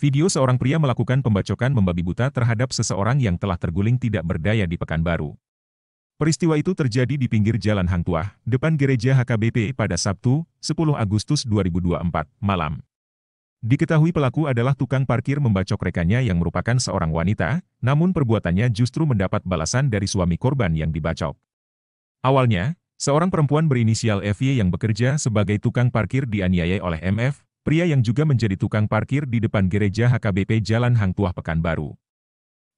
Video seorang pria melakukan pembacokan membabi buta terhadap seseorang yang telah terguling tidak berdaya di Pekanbaru. Peristiwa itu terjadi di pinggir Jalan Hang Tuah, depan gereja HKBP pada Sabtu, 10 Agustus 2024, malam. Diketahui pelaku adalah tukang parkir membacok rekannya yang merupakan seorang wanita, namun perbuatannya justru mendapat balasan dari suami korban yang dibacok. Awalnya, seorang perempuan berinisial FY yang bekerja sebagai tukang parkir dianiaya oleh MF, pria yang juga menjadi tukang parkir di depan gereja HKBP Jalan Hang Tuah Pekanbaru.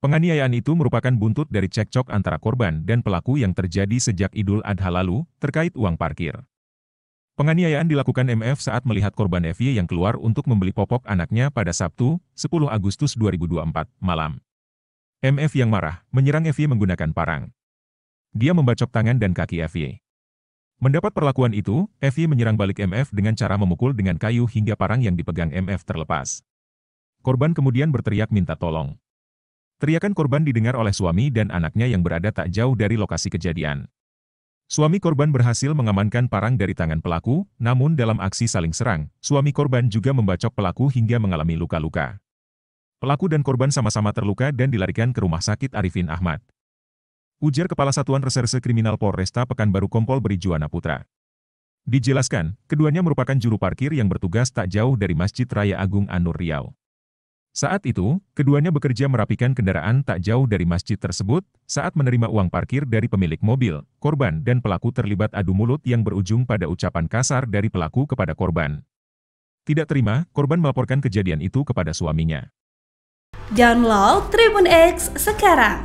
Penganiayaan itu merupakan buntut dari cekcok antara korban dan pelaku yang terjadi sejak Idul Adha lalu, terkait uang parkir. Penganiayaan dilakukan MF saat melihat korban FY yang keluar untuk membeli popok anaknya pada Sabtu, 10 Agustus 2024, malam. MF yang marah, menyerang FY menggunakan parang. Dia membacok tangan dan kaki FY. Mendapat perlakuan itu, FY menyerang balik MF dengan cara memukul dengan kayu hingga parang yang dipegang MF terlepas. Korban kemudian berteriak minta tolong. Teriakan korban didengar oleh suami dan anaknya yang berada tak jauh dari lokasi kejadian. Suami korban berhasil mengamankan parang dari tangan pelaku, namun dalam aksi saling serang, suami korban juga membacok pelaku hingga mengalami luka-luka. Pelaku dan korban sama-sama terluka dan dilarikan ke rumah sakit Arifin Ahmad ujar Kepala Satuan Reserse Kriminal Polresta Pekanbaru Kompol Berijuana Putra. Dijelaskan, keduanya merupakan juru parkir yang bertugas tak jauh dari Masjid Raya Agung Anur Riau. Saat itu, keduanya bekerja merapikan kendaraan tak jauh dari masjid tersebut, saat menerima uang parkir dari pemilik mobil, korban dan pelaku terlibat adu mulut yang berujung pada ucapan kasar dari pelaku kepada korban. Tidak terima, korban melaporkan kejadian itu kepada suaminya. Download Tribun X sekarang